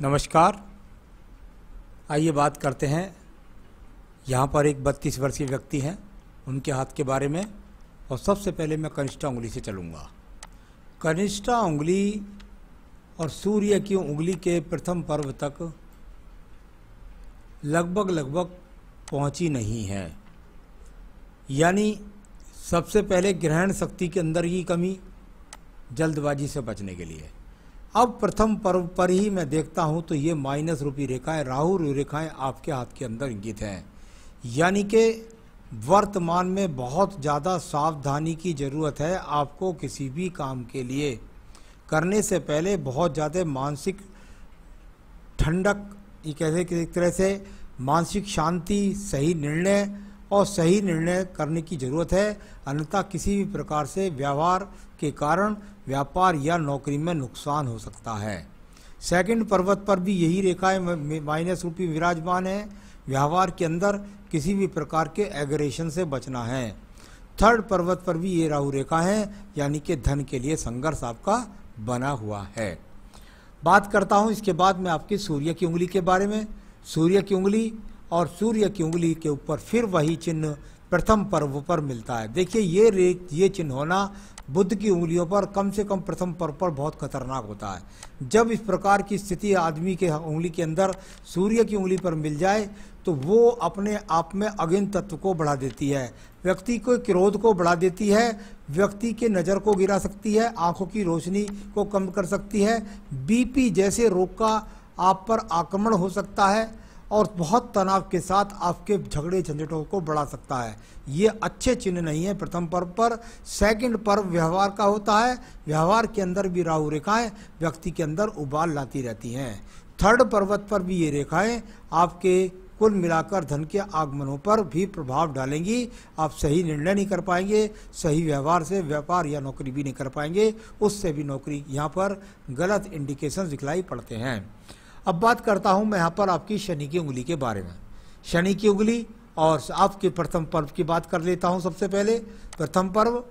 नमस्कार आइए बात करते हैं यहाँ पर एक बत्तीस वर्षीय व्यक्ति हैं उनके हाथ के बारे में और सबसे पहले मैं कनिष्ठा उंगली से चलूँगा कनिष्ठा उंगली और सूर्य की उंगली के प्रथम पर्व तक लगभग लगभग पहुँची नहीं है यानी सबसे पहले ग्रहण शक्ति के अंदर ही कमी जल्दबाजी से बचने के लिए अब प्रथम पर्व पर ही मैं देखता हूँ तो ये माइनस रूपी रेखाएं राहु रेखाएं आपके हाथ के अंदर इंगित हैं यानी कि वर्तमान में बहुत ज़्यादा सावधानी की ज़रूरत है आपको किसी भी काम के लिए करने से पहले बहुत ज़्यादा मानसिक ठंडक ये कैसे एक तरह से मानसिक शांति सही निर्णय और सही निर्णय करने की जरूरत है अन्यथा किसी भी प्रकार से व्यवहार के कारण व्यापार या नौकरी में नुकसान हो सकता है सेकंड पर्वत पर भी यही रेखाएं माइनस रूपी विराजमान है व्यवहार के अंदर किसी भी प्रकार के एग्रेशन से बचना है थर्ड पर्वत पर भी ये राहु रेखा है यानी कि धन के लिए संघर्ष आपका बना हुआ है बात करता हूँ इसके बाद मैं आपके सूर्य की उंगली के बारे में सूर्य की उंगली और सूर्य की उंगली के ऊपर फिर वही चिन्ह प्रथम पर्व पर मिलता है देखिए ये ये चिन्ह होना बुद्ध की उंगलियों पर कम से कम प्रथम पर्व पर बहुत खतरनाक होता है जब इस प्रकार की स्थिति आदमी के उंगली के अंदर सूर्य की उंगली पर मिल जाए तो वो अपने आप में अगिन तत्व को बढ़ा देती है व्यक्ति को क्रोध को बढ़ा देती है व्यक्ति के नज़र को गिरा सकती है आँखों की रोशनी को कम कर सकती है बीपी जैसे रोग का आप पर आक्रमण हो सकता है और बहुत तनाव के साथ आपके झगड़े झंझटों को बढ़ा सकता है ये अच्छे चिन्ह नहीं है प्रथम पर्व पर सेकंड पर्व व्यवहार का होता है व्यवहार के अंदर भी राहु रेखाएं व्यक्ति के अंदर उबाल लाती रहती हैं थर्ड पर्वत पर भी ये रेखाएं आपके कुल मिलाकर धन के आगमनों पर भी प्रभाव डालेंगी आप सही निर्णय नहीं कर पाएंगे सही व्यवहार से व्यापार या नौकरी भी नहीं कर पाएंगे उससे भी नौकरी यहाँ पर गलत इंडिकेशन दिखलाई पड़ते हैं अब बात करता हूं मैं यहाँ पर आपकी शनि की उंगली के बारे में शनि की उंगली और आपके प्रथम पर्व की बात कर लेता हूं सबसे पहले प्रथम पर्व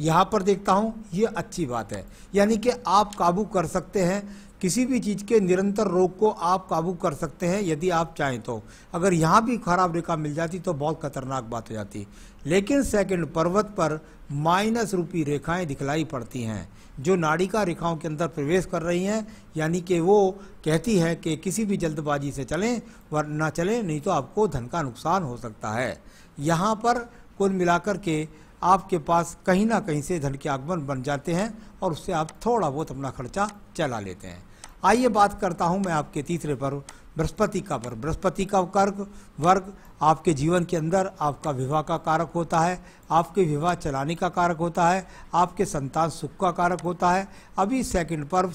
यहां पर देखता हूं ये अच्छी बात है यानी कि आप काबू कर सकते हैं किसी भी चीज़ के निरंतर रोग को आप काबू कर सकते हैं यदि आप चाहें तो अगर यहां भी खराब रेखा मिल जाती तो बहुत खतरनाक बात हो जाती लेकिन सेकंड पर्वत पर माइनस रूपी रेखाएं दिखलाई पड़ती हैं जो नाड़िका रेखाओं के अंदर प्रवेश कर रही हैं यानी कि वो कहती है कि किसी भी जल्दबाजी से चलें वरना चलें नहीं तो आपको धन का नुकसान हो सकता है यहाँ पर कुल मिलाकर के आपके पास कहीं ना कहीं से धन के आगमन बन जाते हैं और उससे आप थोड़ा बहुत अपना खर्चा चला लेते हैं आइए बात करता हूँ मैं आपके तीसरे पर्व बृहस्पति का वर्ग बृहस्पति का कर्क वर्ग आपके जीवन के अंदर आपका विवाह का कारक होता है आपके विवाह चलाने का कारक होता है आपके संतान सुख का कारक होता है अभी सेकंड पर्व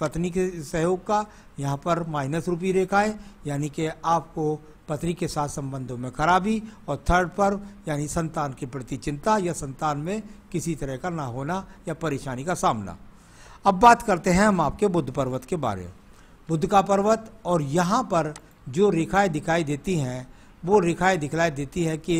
पत्नी के सहयोग का यहाँ पर माइनस रूपी है यानी कि आपको पत्नी के साथ संबंधों में खराबी और थर्ड पर्व यानी संतान के प्रति चिंता या संतान में किसी तरह का ना होना या परेशानी का सामना अब बात करते हैं हम आपके बुद्ध पर्वत के बारे में बुद्ध का पर्वत और यहाँ पर जो रेखाएं दिखाई देती हैं वो रेखाएं दिखलाई देती है कि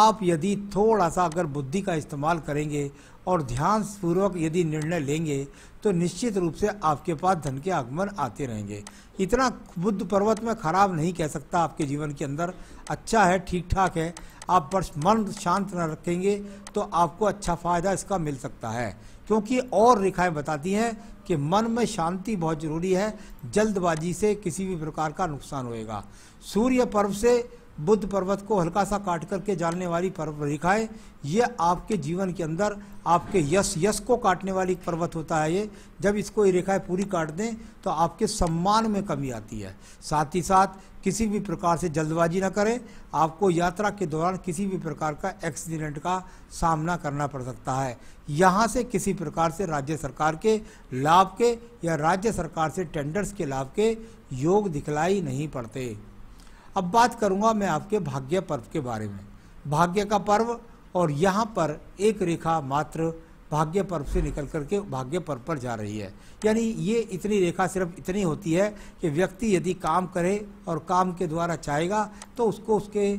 आप यदि थोड़ा सा अगर बुद्धि का इस्तेमाल करेंगे और ध्यान पूर्वक यदि निर्णय लेंगे तो निश्चित रूप से आपके पास धन के आगमन आते रहेंगे इतना बुद्ध पर्वत में खराब नहीं कह सकता आपके जीवन के अंदर अच्छा है ठीक ठाक है आप पर मन शांत न रखेंगे तो आपको अच्छा फ़ायदा इसका मिल सकता है क्योंकि और रेखाएं बताती हैं कि मन में शांति बहुत जरूरी है जल्दबाजी से किसी भी प्रकार का नुकसान होएगा सूर्य पर्व से बुद्ध पर्वत को हल्का सा काट करके जानने वाली पर्व रेखाएं ये आपके जीवन के अंदर आपके यश यश को काटने वाली पर्वत होता है ये जब इसको ये रेखाएं पूरी काट दें तो आपके सम्मान में कमी आती है साथ ही साथ किसी भी प्रकार से जल्दबाजी ना करें आपको यात्रा के दौरान किसी भी प्रकार का एक्सीडेंट का सामना करना पड़ सकता है यहाँ से किसी प्रकार से राज्य सरकार के लाभ के या राज्य सरकार से टेंडर्स के लाभ के योग दिखलाई नहीं पड़ते अब बात करूंगा मैं आपके भाग्य पर्व के बारे में भाग्य का पर्व और यहाँ पर एक रेखा मात्र भाग्य पर्व से निकल करके भाग्य पर्व पर जा रही है यानी ये इतनी रेखा सिर्फ इतनी होती है कि व्यक्ति यदि काम करे और काम के द्वारा चाहेगा तो उसको उसके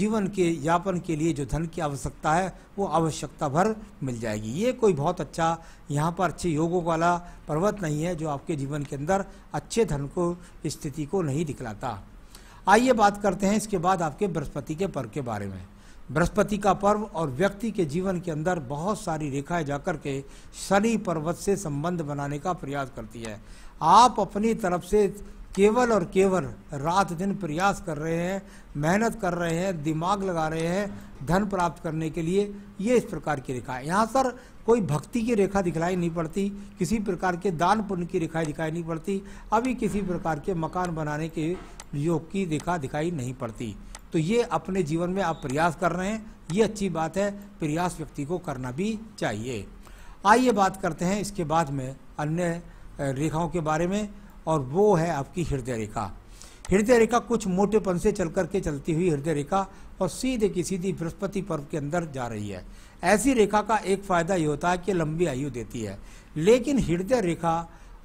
जीवन के यापन के लिए जो धन की आवश्यकता है वो आवश्यकता भर मिल जाएगी ये कोई बहुत अच्छा यहाँ पर अच्छे योगों वाला पर्वत नहीं है जो आपके जीवन के अंदर अच्छे धन को स्थिति को नहीं दिखलाता आइए बात करते हैं इसके बाद आपके बृहस्पति के पर्व के बारे में बृहस्पति का पर्व और व्यक्ति के जीवन के अंदर बहुत सारी रेखाएं जाकर के शनि पर्वत से संबंध बनाने का प्रयास करती है आप अपनी तरफ से केवल और केवल रात दिन प्रयास कर रहे हैं मेहनत कर रहे हैं दिमाग लगा रहे हैं धन प्राप्त करने के लिए ये इस प्रकार की रेखा है यहाँ सर कोई भक्ति की रेखा दिखलाई नहीं पड़ती किसी प्रकार के दान पुण्य की रेखाएं दिखाई नहीं पड़ती अभी किसी प्रकार के मकान बनाने के योग की दिखा दिखाई नहीं पड़ती तो ये अपने जीवन में आप प्रयास कर रहे हैं ये अच्छी बात है प्रयास व्यक्ति को करना भी चाहिए आइए बात करते हैं इसके बाद में अन्य रेखाओं के बारे में और वो है आपकी हृदय रेखा हृदय रेखा कुछ मोटेपन से चल करके चलती हुई हृदय रेखा और सीधे की सीधी बृहस्पति पर्व के अंदर जा रही है ऐसी रेखा का एक फायदा ये होता है कि लंबी आयु देती है लेकिन हृदय रेखा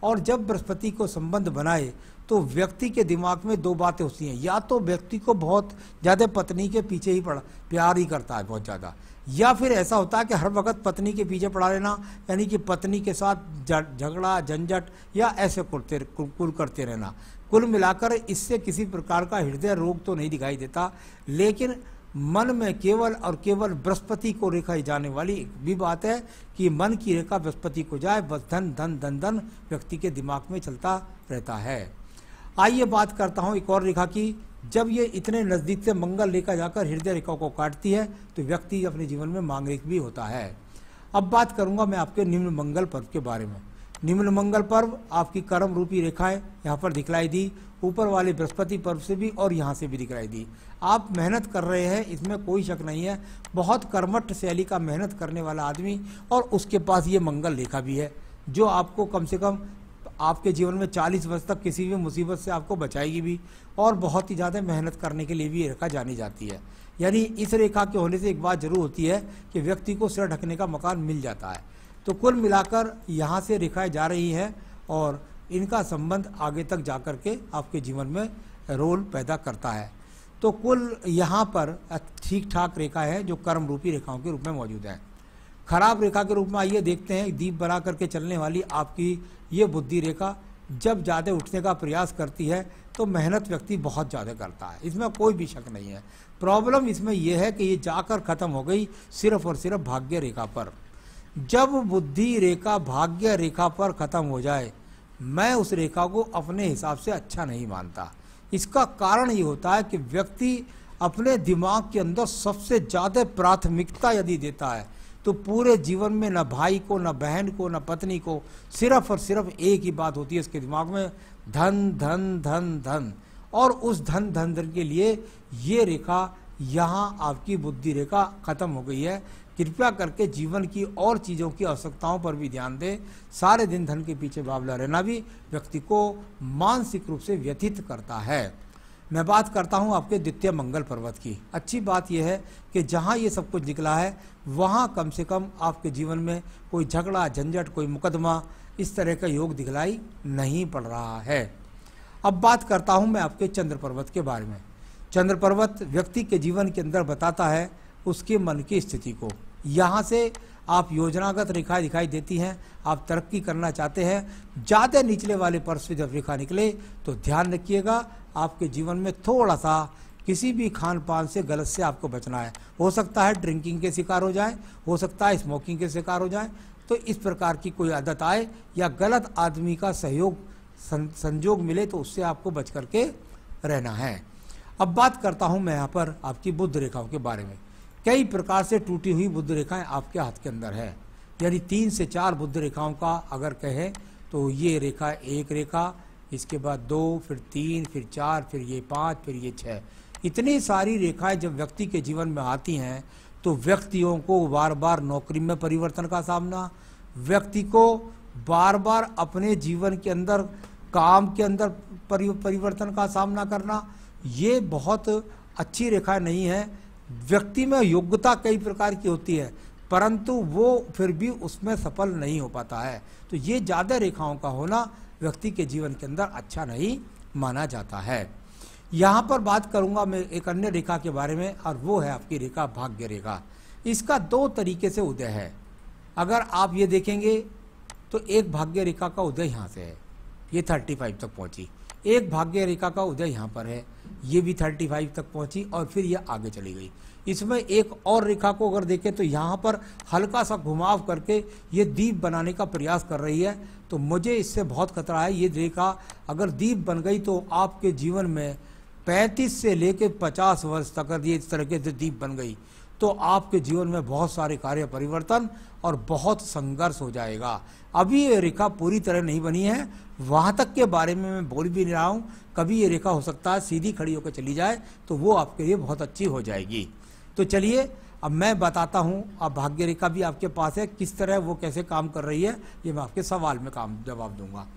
और जब बृहस्पति को संबंध बनाए तो व्यक्ति के दिमाग में दो बातें होती हैं या तो व्यक्ति को बहुत ज़्यादा पत्नी के पीछे ही पड़ा प्यार ही करता है बहुत ज़्यादा या फिर ऐसा होता है कि हर वक्त पत्नी के पीछे पड़ा रहना यानी कि पत्नी के साथ झगड़ा झंझट या ऐसे करते कुल करते रहना कुल मिलाकर इससे किसी प्रकार का हृदय रोग तो नहीं दिखाई देता लेकिन मन में केवल और केवल बृहस्पति को रेखा जाने वाली भी बात है कि मन की रेखा बृहस्पति को जाए बस धन धन धन धन व्यक्ति के दिमाग में चलता रहता है आइए बात करता हूँ एक और रेखा की जब ये इतने नज़दीक से मंगल रेखा जाकर हृदय रेखा को काटती है तो व्यक्ति अपने जीवन में मांगलिक भी होता है अब बात करूंगा मैं आपके निम्न मंगल पर्व के बारे में निम्न मंगल पर्व आपकी कर्म रूपी रेखाएं यहाँ पर दिखलाई दी ऊपर वाले बृहस्पति पर्व से भी और यहाँ से भी दिखलाई दी आप मेहनत कर रहे हैं इसमें कोई शक नहीं है बहुत कर्मठ शैली का मेहनत करने वाला आदमी और उसके पास ये मंगल रेखा भी है जो आपको कम से कम आपके जीवन में 40 वर्ष तक किसी भी मुसीबत से आपको बचाएगी भी और बहुत ही ज़्यादा मेहनत करने के लिए भी ये रेखा जानी जाती है यानी इस रेखा के होने से एक बात जरूर होती है कि व्यक्ति को सिर ढकने का मकान मिल जाता है तो कुल मिलाकर यहाँ से रेखाएँ जा रही हैं और इनका संबंध आगे तक जा कर के आपके जीवन में रोल पैदा करता है तो कुल यहाँ पर ठीक ठाक रेखा है जो कर्म रूपी रेखाओं के रूप में मौजूद है खराब रेखा के रूप में आइए देखते हैं दीप बना करके चलने वाली आपकी ये बुद्धि रेखा जब ज़्यादा उठने का प्रयास करती है तो मेहनत व्यक्ति बहुत ज़्यादा करता है इसमें कोई भी शक नहीं है प्रॉब्लम इसमें यह है कि ये जाकर ख़त्म हो गई सिर्फ और सिर्फ भाग्य रेखा पर जब बुद्धि रेखा भाग्य रेखा पर ख़त्म हो जाए मैं उस रेखा को अपने हिसाब से अच्छा नहीं मानता इसका कारण ये होता है कि व्यक्ति अपने दिमाग के अंदर सबसे ज़्यादा प्राथमिकता यदि देता है तो पूरे जीवन में ना भाई को ना बहन को ना पत्नी को सिर्फ और सिर्फ एक ही बात होती है उसके दिमाग में धन धन धन धन और उस धन धन धन के लिए ये रेखा यहाँ आपकी बुद्धि रेखा खत्म हो गई है कृपया करके जीवन की और चीज़ों की आवश्यकताओं पर भी ध्यान दें सारे दिन धन के पीछे बावला रहना भी व्यक्ति को मानसिक रूप से व्यथित करता है मैं बात करता हूँ आपके द्वितीय मंगल पर्वत की अच्छी बात यह है कि जहाँ ये सब कुछ निकला है वहाँ कम से कम आपके जीवन में कोई झगड़ा झंझट कोई मुकदमा इस तरह का योग दिखलाई नहीं पड़ रहा है अब बात करता हूँ मैं आपके चंद्र पर्वत के बारे में चंद्र पर्वत व्यक्ति के जीवन के अंदर बताता है उसके मन की स्थिति को यहाँ से आप योजनागत रेखा दिखाई देती हैं आप तरक्की करना चाहते हैं ज़्यादा निचले वाले पर्स से जब रेखा निकले तो ध्यान रखिएगा आपके जीवन में थोड़ा सा किसी भी खान पान से गलत से आपको बचना है हो सकता है ड्रिंकिंग के शिकार हो जाए हो सकता है स्मोकिंग के शिकार हो जाए तो इस प्रकार की कोई आदत आए या गलत आदमी का सहयोग सं, संजोग मिले तो उससे आपको बच करके रहना है अब बात करता हूँ मैं यहाँ पर आपकी बुद्ध रेखाओं के बारे में कई प्रकार से टूटी हुई बुद्ध रेखाएं आपके हाथ के अंदर है यानी तीन से चार बुद्ध रेखाओं का अगर कहें तो ये रेखा एक रेखा इसके बाद दो फिर तीन फिर चार फिर ये पाँच फिर ये छः इतनी सारी रेखाएं जब व्यक्ति के जीवन में आती हैं तो व्यक्तियों को बार बार नौकरी में परिवर्तन का सामना व्यक्ति को बार बार अपने जीवन के अंदर काम के अंदर परिवर्तन का सामना करना ये बहुत अच्छी रेखा नहीं है व्यक्ति में योग्यता कई प्रकार की होती है परंतु वो फिर भी उसमें सफल नहीं हो पाता है तो ये ज़्यादा रेखाओं का होना व्यक्ति के जीवन के अंदर अच्छा नहीं माना जाता है यहाँ पर बात करूंगा मैं एक अन्य रेखा के बारे में और वो है आपकी रेखा भाग्य रेखा इसका दो तरीके से उदय है अगर आप ये देखेंगे तो एक भाग्य रेखा का उदय यहाँ से है ये थर्टी फाइव तक पहुँची एक भाग्य रेखा का उदय यहाँ पर है ये भी 35 तक पहुंची और फिर ये आगे चली गई इसमें एक और रेखा को अगर देखें तो यहाँ पर हल्का सा घुमाव करके ये दीप बनाने का प्रयास कर रही है तो मुझे इससे बहुत खतरा है ये रेखा अगर दीप बन गई तो आपके जीवन में पैंतीस से लेकर पचास वर्ष तक ये इस तरीके से दीप बन गई तो आपके जीवन में बहुत सारे कार्य परिवर्तन और बहुत संघर्ष हो जाएगा अभी ये रेखा पूरी तरह नहीं बनी है वहाँ तक के बारे में मैं बोल भी नहीं रहा हूँ कभी ये रेखा हो सकता है सीधी खड़ी होकर चली जाए तो वो आपके लिए बहुत अच्छी हो जाएगी तो चलिए अब मैं बताता हूँ अब भाग्य रेखा भी आपके पास है किस तरह वो कैसे काम कर रही है ये मैं आपके सवाल में काम जवाब दूंगा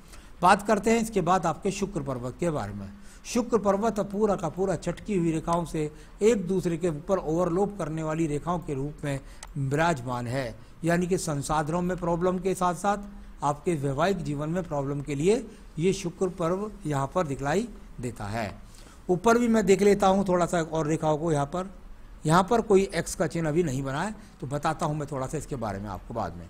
बात करते हैं इसके बाद आपके शुक्र पर्वत के बारे में शुक्र पर्वत पूरा का पूरा छटकी हुई रेखाओं से एक दूसरे के ऊपर ओवरलोप करने वाली रेखाओं के रूप में विराजमान है यानी कि संसाधनों में प्रॉब्लम के साथ साथ आपके वैवाहिक जीवन में प्रॉब्लम के लिए ये शुक्र पर्व यहाँ पर दिखलाई देता है ऊपर भी मैं देख लेता हूँ थोड़ा सा और रेखाओं को यहाँ पर यहाँ पर कोई एक्स का चिन्ह अभी नहीं बना है तो बताता हूँ मैं थोड़ा सा इसके बारे में आपको बाद में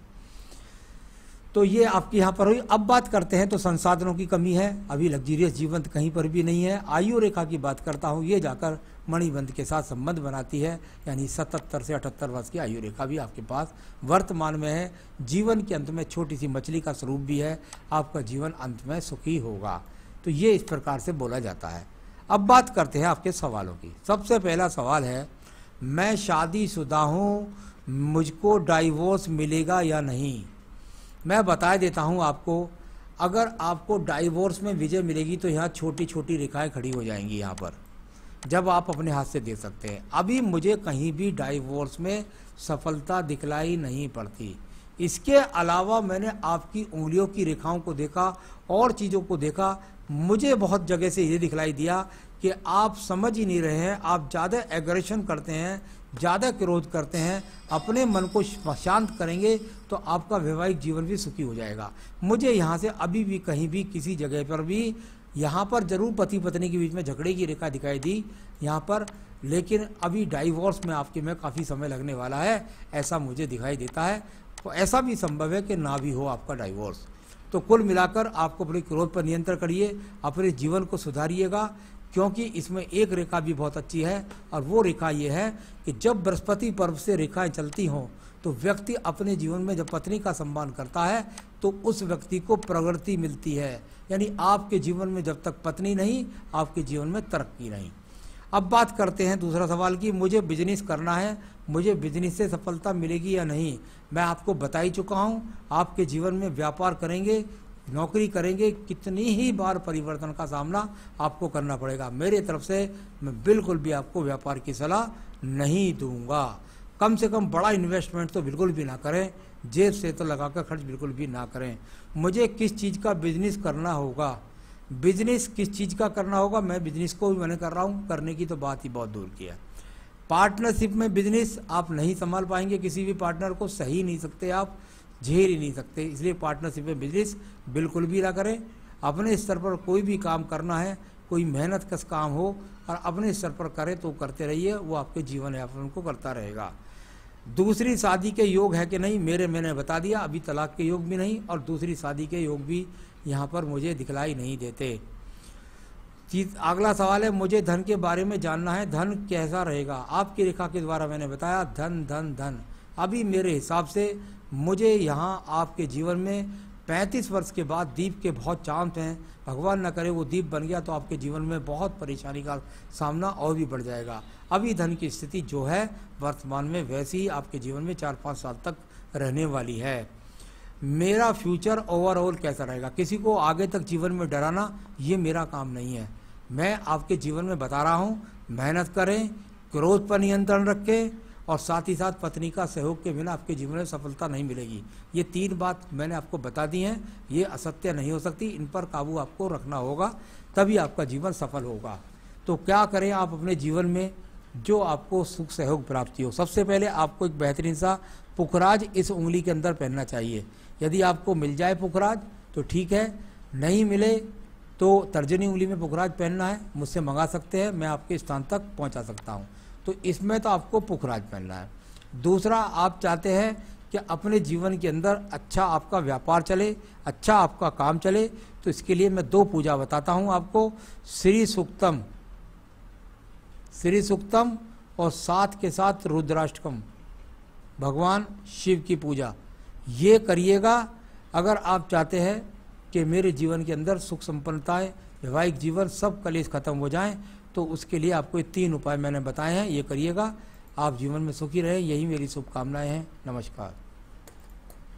तो ये आपके यहाँ पर हुई अब बात करते हैं तो संसाधनों की कमी है अभी लग्जीरियस जीवन कहीं पर भी नहीं है आयु रेखा की बात करता हूँ ये जाकर मणिबंध के साथ संबंध बनाती है यानी सतहत्तर से अठहत्तर वर्ष की आयु रेखा भी आपके पास वर्तमान में है जीवन के अंत में छोटी सी मछली का स्वरूप भी है आपका जीवन अंत में सुखी होगा तो ये इस प्रकार से बोला जाता है अब बात करते हैं आपके सवालों की सबसे पहला सवाल है मैं शादीशुदा हूँ मुझको डाइवोर्स मिलेगा या नहीं मैं बता देता हूँ आपको अगर आपको डाइवोर्स में विजय मिलेगी तो यहाँ छोटी छोटी रेखाएं खड़ी हो जाएंगी यहाँ पर जब आप अपने हाथ से दे सकते हैं अभी मुझे कहीं भी डाइवोर्स में सफलता दिखलाई नहीं पड़ती इसके अलावा मैंने आपकी उंगलियों की रेखाओं को देखा और चीज़ों को देखा मुझे बहुत जगह से ये दिखलाई दिया कि आप समझ ही नहीं रहे हैं आप ज़्यादा एग्रेशन करते हैं ज़्यादा क्रोध करते हैं अपने मन को शांत करेंगे तो आपका वैवाहिक जीवन भी सुखी हो जाएगा मुझे यहाँ से अभी भी कहीं भी किसी जगह पर भी यहाँ पर जरूर पति पत्नी के बीच में झगड़े की रेखा दिखाई दी यहाँ पर लेकिन अभी डाइवोर्स में आपके में काफ़ी समय लगने वाला है ऐसा मुझे दिखाई देता है तो ऐसा भी संभव है कि ना भी हो आपका डाइवोर्स तो कुल मिलाकर आपको अपने क्रोध पर नियंत्रण करिए अपने जीवन को सुधारिएगा क्योंकि इसमें एक रेखा भी बहुत अच्छी है और वो रेखा ये है कि जब बृहस्पति पर्व से रेखाएं चलती हों तो व्यक्ति अपने जीवन में जब पत्नी का सम्मान करता है तो उस व्यक्ति को प्रगति मिलती है यानी आपके जीवन में जब तक पत्नी नहीं आपके जीवन में तरक्की नहीं अब बात करते हैं दूसरा सवाल कि मुझे बिजनेस करना है मुझे बिजनेस से सफलता मिलेगी या नहीं मैं आपको बता ही चुका हूँ आपके जीवन में व्यापार करेंगे नौकरी करेंगे कितनी ही बार परिवर्तन का सामना आपको करना पड़ेगा मेरे तरफ से मैं बिल्कुल भी आपको व्यापार की सलाह नहीं दूंगा कम से कम बड़ा इन्वेस्टमेंट तो बिल्कुल भी ना करें जेब से तो लगा कर खर्च बिल्कुल भी ना करें मुझे किस चीज़ का बिजनेस करना होगा बिजनेस किस चीज़ का करना होगा मैं बिजनेस को भी मैंने कर रहा हूँ करने की तो बात ही बहुत दूर की है पार्टनरशिप में बिजनेस आप नहीं संभाल पाएंगे किसी भी पार्टनर को सही नहीं सकते आप झेल ही नहीं सकते इसलिए पार्टनरशिप में बिजनेस बिल्कुल भी ना करें अपने स्तर पर कोई भी काम करना है कोई मेहनत कस काम हो और अपने स्तर पर करें तो करते रहिए वो आपके जीवन यापन को करता रहेगा दूसरी शादी के योग है कि नहीं मेरे मैंने बता दिया अभी तलाक के योग भी नहीं और दूसरी शादी के योग भी यहाँ पर मुझे दिखलाई नहीं देते चीज अगला सवाल है मुझे धन के बारे में जानना है धन कैसा रहेगा आपकी रेखा के द्वारा मैंने बताया धन धन धन अभी मेरे हिसाब से मुझे यहाँ आपके जीवन में 35 वर्ष के बाद दीप के बहुत चांस हैं भगवान न करे वो दीप बन गया तो आपके जीवन में बहुत परेशानी का सामना और भी बढ़ जाएगा अभी धन की स्थिति जो है वर्तमान में वैसी ही आपके जीवन में चार पाँच साल तक रहने वाली है मेरा फ्यूचर ओवरऑल कैसा रहेगा किसी को आगे तक जीवन में डराना ये मेरा काम नहीं है मैं आपके जीवन में बता रहा हूँ मेहनत करें क्रोध पर नियंत्रण रखें और साथ ही साथ पत्नी का सहयोग के बिना आपके जीवन में सफलता नहीं मिलेगी ये तीन बात मैंने आपको बता दी हैं ये असत्य नहीं हो सकती इन पर काबू आपको रखना होगा तभी आपका जीवन सफल होगा तो क्या करें आप अपने जीवन में जो आपको सुख सहयोग प्राप्ति हो सबसे पहले आपको एक बेहतरीन सा पुखराज इस उंगली के अंदर पहनना चाहिए यदि आपको मिल जाए पुखराज तो ठीक है नहीं मिले तो तर्जनी उंगली में पुखराज पहनना है मुझसे मंगा सकते हैं मैं आपके स्थान तक पहुंचा सकता हूं तो इसमें तो आपको पुखराज पहनना है दूसरा आप चाहते हैं कि अपने जीवन के अंदर अच्छा आपका व्यापार चले अच्छा आपका काम चले तो इसके लिए मैं दो पूजा बताता हूँ आपको श्री सुक्तम श्री सुक्तम और साथ के साथ रुद्राष्टकम भगवान शिव की पूजा ये करिएगा अगर आप चाहते हैं कि मेरे जीवन के अंदर सुख सम्पन्नताएँ वैवाहिक जीवन सब कलेश खत्म हो जाए तो उसके लिए आपको ये तीन उपाय मैंने बताए हैं ये करिएगा आप जीवन में सुखी रहें यही मेरी शुभकामनाएं हैं नमस्कार